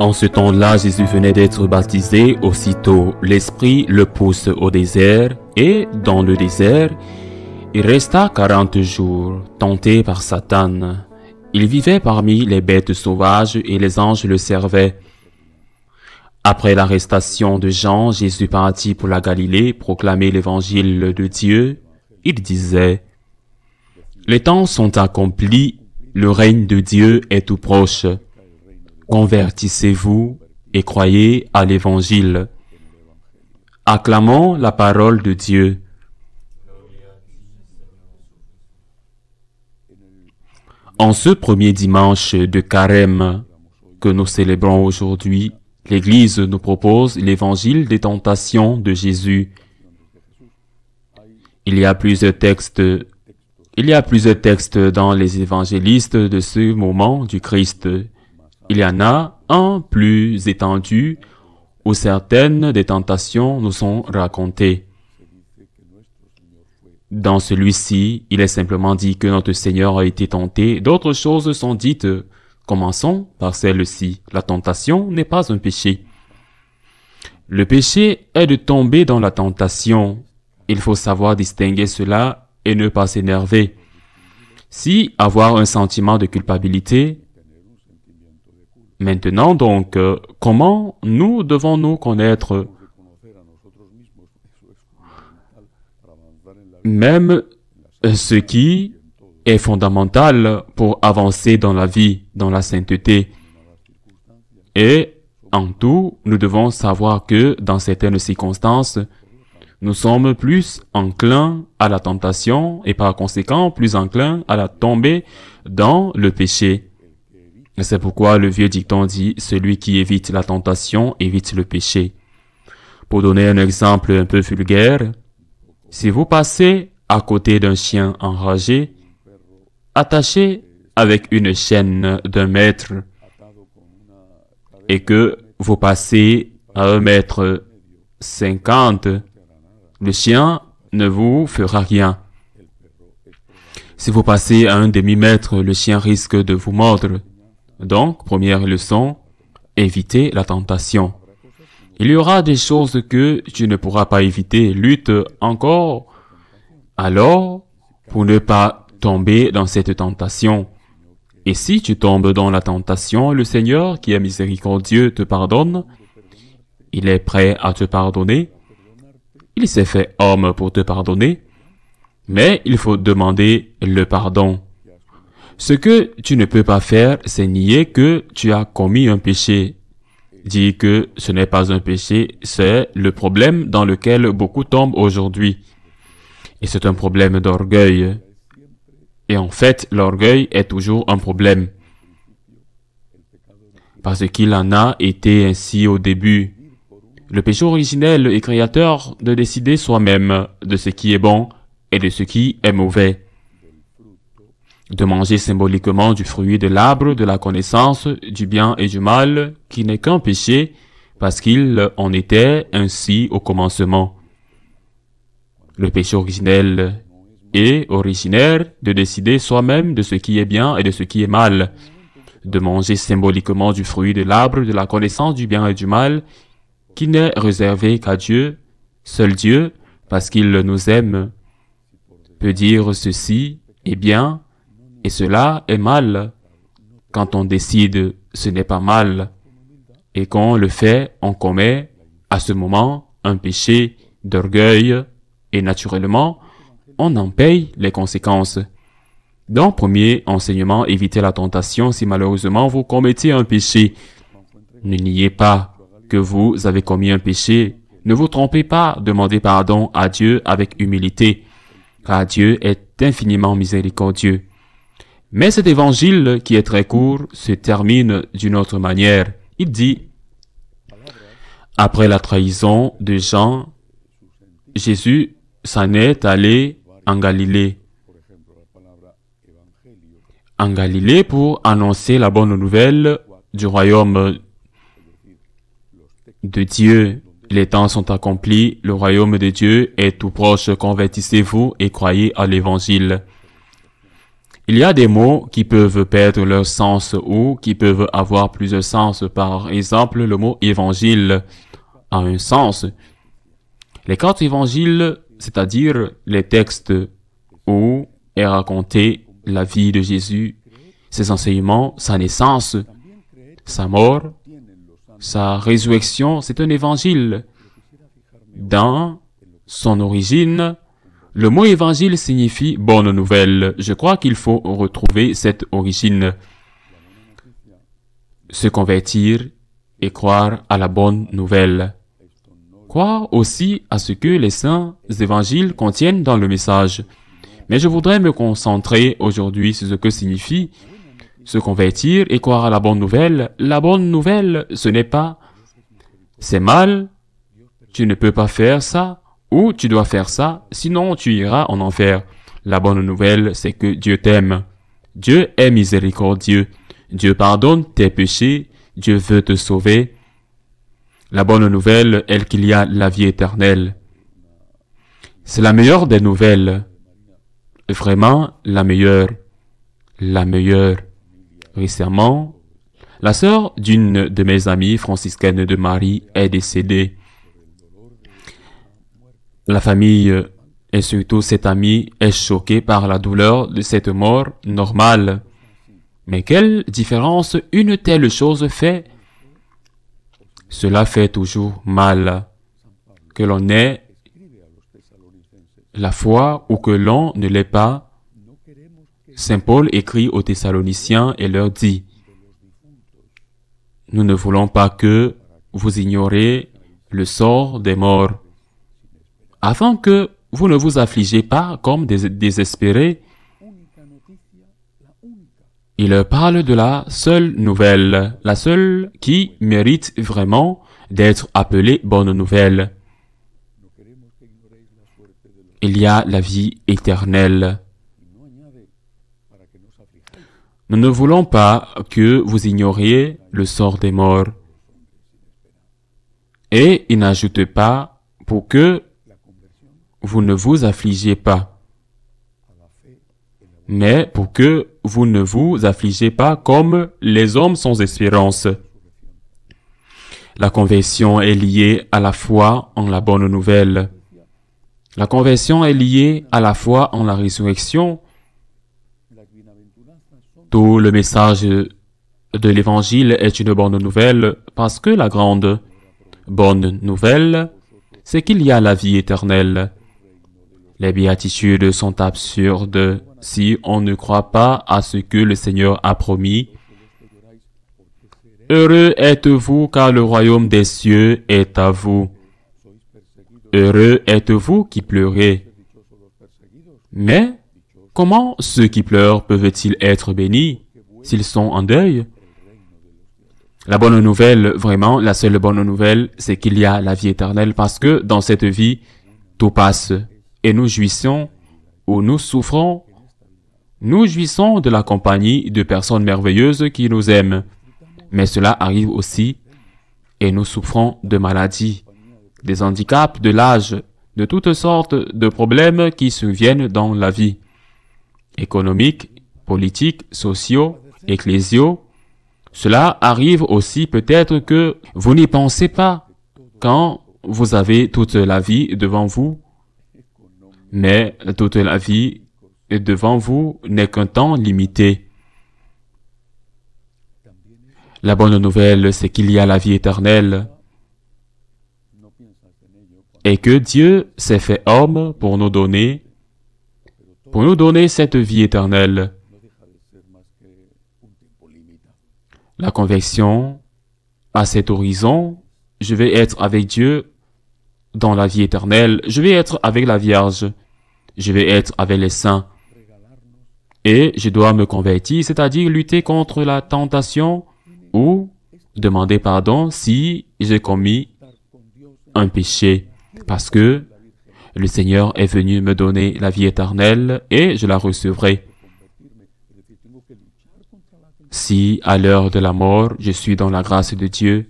En ce temps-là, Jésus venait d'être baptisé. Aussitôt, l'Esprit le pousse au désert, et dans le désert, il resta quarante jours, tenté par Satan. Il vivait parmi les bêtes sauvages et les anges le servaient. Après l'arrestation de Jean, Jésus partit pour la Galilée proclamer l'évangile de Dieu. Il disait, Les temps sont accomplis, le règne de Dieu est tout proche. Convertissez-vous et croyez à l'Évangile. Acclamons la parole de Dieu. En ce premier dimanche de carême que nous célébrons aujourd'hui, l'Église nous propose l'évangile des tentations de Jésus. Il y a plusieurs textes, il y a plusieurs textes dans les évangélistes de ce moment du Christ il y en a un plus étendu où certaines des tentations nous sont racontées. Dans celui-ci, il est simplement dit que notre Seigneur a été tenté. D'autres choses sont dites. Commençons par celle-ci. La tentation n'est pas un péché. Le péché est de tomber dans la tentation. Il faut savoir distinguer cela et ne pas s'énerver. Si avoir un sentiment de culpabilité Maintenant donc, euh, comment nous devons-nous connaître même ce qui est fondamental pour avancer dans la vie, dans la sainteté. Et en tout, nous devons savoir que dans certaines circonstances, nous sommes plus enclins à la tentation et par conséquent plus enclins à la tomber dans le péché. C'est pourquoi le vieux dicton dit Celui qui évite la tentation évite le péché. Pour donner un exemple un peu vulgaire, si vous passez à côté d'un chien enragé, attaché avec une chaîne d'un mètre, et que vous passez à un mètre cinquante, le chien ne vous fera rien. Si vous passez à un demi-mètre, le chien risque de vous mordre. Donc, première leçon, éviter la tentation. Il y aura des choses que tu ne pourras pas éviter. Lutte encore. Alors, pour ne pas tomber dans cette tentation. Et si tu tombes dans la tentation, le Seigneur, qui est miséricordieux, te pardonne. Il est prêt à te pardonner. Il s'est fait homme pour te pardonner. Mais il faut demander le pardon. Ce que tu ne peux pas faire, c'est nier que tu as commis un péché. Dire que ce n'est pas un péché, c'est le problème dans lequel beaucoup tombent aujourd'hui. Et c'est un problème d'orgueil. Et en fait, l'orgueil est toujours un problème. Parce qu'il en a été ainsi au début. Le péché originel est créateur de décider soi-même de ce qui est bon et de ce qui est mauvais de manger symboliquement du fruit de l'arbre de la connaissance du bien et du mal, qui n'est qu'un péché, parce qu'il en était ainsi au commencement. Le péché originel est originaire de décider soi-même de ce qui est bien et de ce qui est mal, de manger symboliquement du fruit de l'arbre de la connaissance du bien et du mal, qui n'est réservé qu'à Dieu, seul Dieu, parce qu'il nous aime, peut dire ceci et eh bien et cela est mal. Quand on décide, ce n'est pas mal. Et quand on le fait, on commet à ce moment un péché d'orgueil et naturellement, on en paye les conséquences. Dans premier enseignement, évitez la tentation si malheureusement vous commettez un péché. Ne niez pas que vous avez commis un péché. Ne vous trompez pas, demandez pardon à Dieu avec humilité, car Dieu est infiniment miséricordieux. Mais cet évangile, qui est très court, se termine d'une autre manière. Il dit, après la trahison de Jean, Jésus s'en est allé en Galilée. En Galilée pour annoncer la bonne nouvelle du royaume de Dieu. Les temps sont accomplis, le royaume de Dieu est tout proche, convertissez-vous et croyez à l'évangile. Il y a des mots qui peuvent perdre leur sens ou qui peuvent avoir plusieurs sens. Par exemple, le mot évangile a un sens. Les quatre évangiles, c'est-à-dire les textes où est racontée la vie de Jésus, ses enseignements, sa naissance, sa mort, sa résurrection, c'est un évangile. Dans son origine, le mot évangile signifie bonne nouvelle. Je crois qu'il faut retrouver cette origine. Se convertir et croire à la bonne nouvelle. Croire aussi à ce que les saints évangiles contiennent dans le message. Mais je voudrais me concentrer aujourd'hui sur ce que signifie se convertir et croire à la bonne nouvelle. La bonne nouvelle, ce n'est pas c'est mal, tu ne peux pas faire ça, ou tu dois faire ça, sinon tu iras en enfer. La bonne nouvelle, c'est que Dieu t'aime. Dieu est miséricordieux. Dieu pardonne tes péchés. Dieu veut te sauver. La bonne nouvelle est qu'il y a la vie éternelle. C'est la meilleure des nouvelles. Vraiment la meilleure. La meilleure. Récemment, la sœur d'une de mes amies franciscaines de Marie est décédée. La famille euh, et surtout cet ami est choqué par la douleur de cette mort normale. Mais quelle différence une telle chose fait Cela fait toujours mal. Que l'on ait la foi ou que l'on ne l'ait pas, Saint Paul écrit aux Thessaloniciens et leur dit, Nous ne voulons pas que vous ignorez le sort des morts afin que vous ne vous affligez pas comme des désespérés. Il parle de la seule nouvelle, la seule qui mérite vraiment d'être appelée bonne nouvelle. Il y a la vie éternelle. Nous ne voulons pas que vous ignoriez le sort des morts. Et il n'ajoute pas pour que vous ne vous affligez pas. Mais pour que vous ne vous affligez pas comme les hommes sans espérance. La conversion est liée à la foi en la bonne nouvelle. La conversion est liée à la foi en la résurrection. Tout le message de l'évangile est une bonne nouvelle parce que la grande bonne nouvelle, c'est qu'il y a la vie éternelle. Les béatitudes sont absurdes si on ne croit pas à ce que le Seigneur a promis. Heureux êtes-vous car le royaume des cieux est à vous. Heureux êtes-vous qui pleurez. Mais comment ceux qui pleurent peuvent-ils être bénis s'ils sont en deuil La bonne nouvelle, vraiment, la seule bonne nouvelle, c'est qu'il y a la vie éternelle parce que dans cette vie, tout passe et nous jouissons ou nous souffrons, nous jouissons de la compagnie de personnes merveilleuses qui nous aiment. Mais cela arrive aussi et nous souffrons de maladies, des handicaps, de l'âge, de toutes sortes de problèmes qui surviennent dans la vie, économiques, politiques, sociaux, ecclésiaux. Cela arrive aussi peut-être que vous n'y pensez pas quand vous avez toute la vie devant vous mais toute la vie devant vous n'est qu'un temps limité. La bonne nouvelle, c'est qu'il y a la vie éternelle et que Dieu s'est fait homme pour nous donner, pour nous donner cette vie éternelle. La conviction à cet horizon, je vais être avec Dieu dans la vie éternelle, je vais être avec la Vierge, je vais être avec les saints. Et je dois me convertir, c'est-à-dire lutter contre la tentation ou demander pardon si j'ai commis un péché. Parce que le Seigneur est venu me donner la vie éternelle et je la recevrai. Si à l'heure de la mort, je suis dans la grâce de Dieu,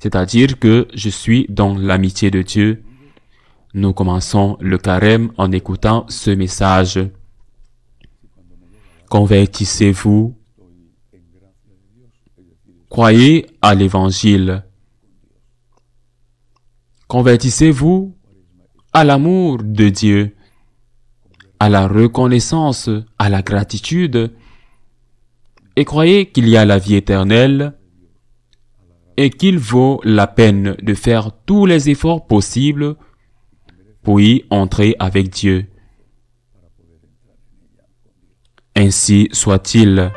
c'est-à-dire que je suis dans l'amitié de Dieu. Nous commençons le carême en écoutant ce message. Convertissez-vous. Croyez à l'Évangile. Convertissez-vous à l'amour de Dieu, à la reconnaissance, à la gratitude, et croyez qu'il y a la vie éternelle et qu'il vaut la peine de faire tous les efforts possibles pour y entrer avec Dieu. Ainsi soit-il.